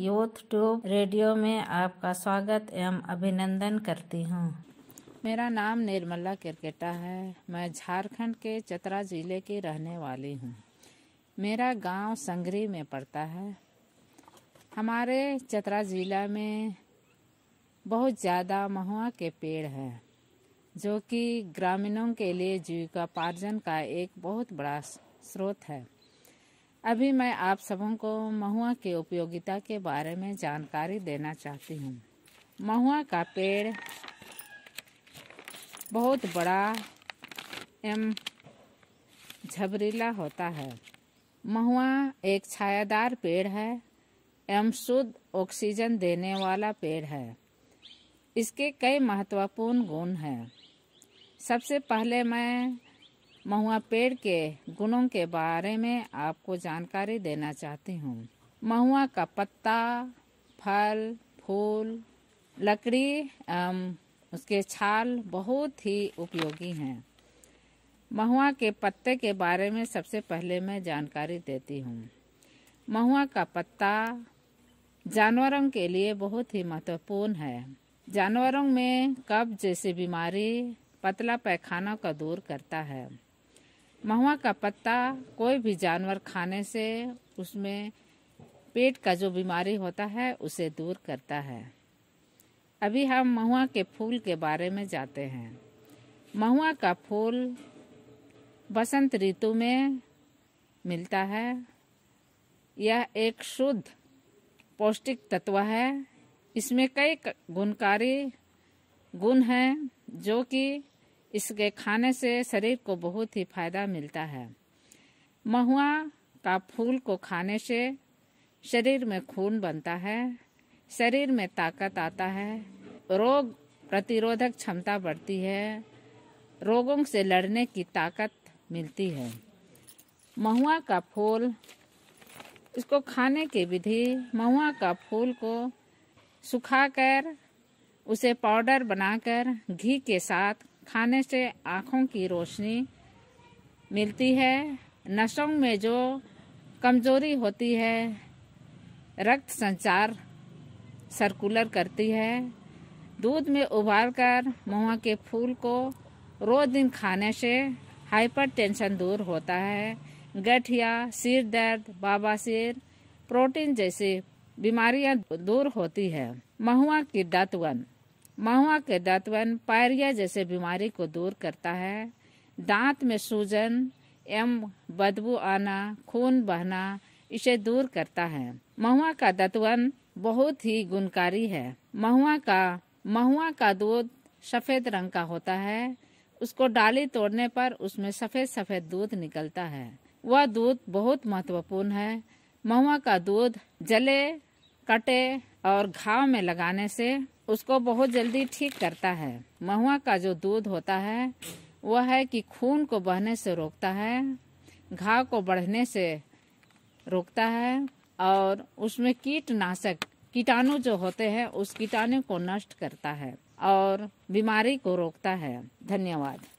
youth tube radio में आपका स्वागत एवं अभिनंदन करती हूँ मेरा नाम निर्मला किरकेटा है मैं झारखंड के चतरा जिले की रहने वाली हूँ मेरा गांव संगरी में पड़ता है हमारे चतरा जिला में बहुत ज़्यादा महुआ के पेड़ हैं जो कि ग्रामीणों के लिए जीविकापार्जन का एक बहुत बड़ा स्रोत है अभी मैं आप सबों को महुआ की उपयोगिता के बारे में जानकारी देना चाहती हूँ महुआ का पेड़ बहुत बड़ा एवं झबरीला होता है महुआ एक छायादार पेड़ है एवं शुद्ध ऑक्सीजन देने वाला पेड़ है इसके कई महत्वपूर्ण गुण हैं सबसे पहले मैं महुआ पेड़ के गुणों के बारे में आपको जानकारी देना चाहती हूँ महुआ का पत्ता फल फूल लकड़ी अम, उसके छाल बहुत ही उपयोगी हैं महुआ के पत्ते के बारे में सबसे पहले मैं जानकारी देती हूँ महुआ का पत्ता जानवरों के लिए बहुत ही महत्वपूर्ण है जानवरों में कब्ज जैसी बीमारी पतला पैखाना का दूर करता है महुआ का पत्ता कोई भी जानवर खाने से उसमें पेट का जो बीमारी होता है उसे दूर करता है अभी हम महुआ के फूल के बारे में जाते हैं महुआ का फूल बसंत ऋतु में मिलता है यह एक शुद्ध पौष्टिक तत्व है इसमें कई गुणकारी गुण हैं जो कि इसके खाने से शरीर को बहुत ही फायदा मिलता है महुआ का फूल को खाने से शरीर में खून बनता है शरीर में ताकत आता है रोग प्रतिरोधक क्षमता बढ़ती है रोगों से लड़ने की ताकत मिलती है महुआ का फूल इसको खाने की विधि महुआ का फूल को सुखाकर उसे पाउडर बनाकर घी के साथ खाने से आँखों की रोशनी मिलती है नसों में जो कमजोरी होती है रक्त संचार सर्कुलर करती है दूध में उबालकर महुआ के फूल को रोज दिन खाने से हाइपरटेंशन दूर होता है गठिया सिर दर्द बाबासिर प्रोटीन जैसी बीमारियां दूर होती है महुआ की दातवन महुआ के दतवन पायरिया जैसे बीमारी को दूर करता है दांत में सूजन एवं बदबू आना खून बहना इसे दूर करता है महुआ का दतवन बहुत ही गुणकारी है महुआ का महुआ का दूध सफेद रंग का होता है उसको डाली तोड़ने पर उसमें सफेद सफेद दूध निकलता है वह दूध बहुत महत्वपूर्ण है महुआ का दूध जले कटे और घाव में लगाने से उसको बहुत जल्दी ठीक करता है महुआ का जो दूध होता है वह है कि खून को बहने से रोकता है घाव को बढ़ने से रोकता है और उसमें कीटनाशक कीटाणु जो होते हैं उस कीटाणु को नष्ट करता है और बीमारी को रोकता है धन्यवाद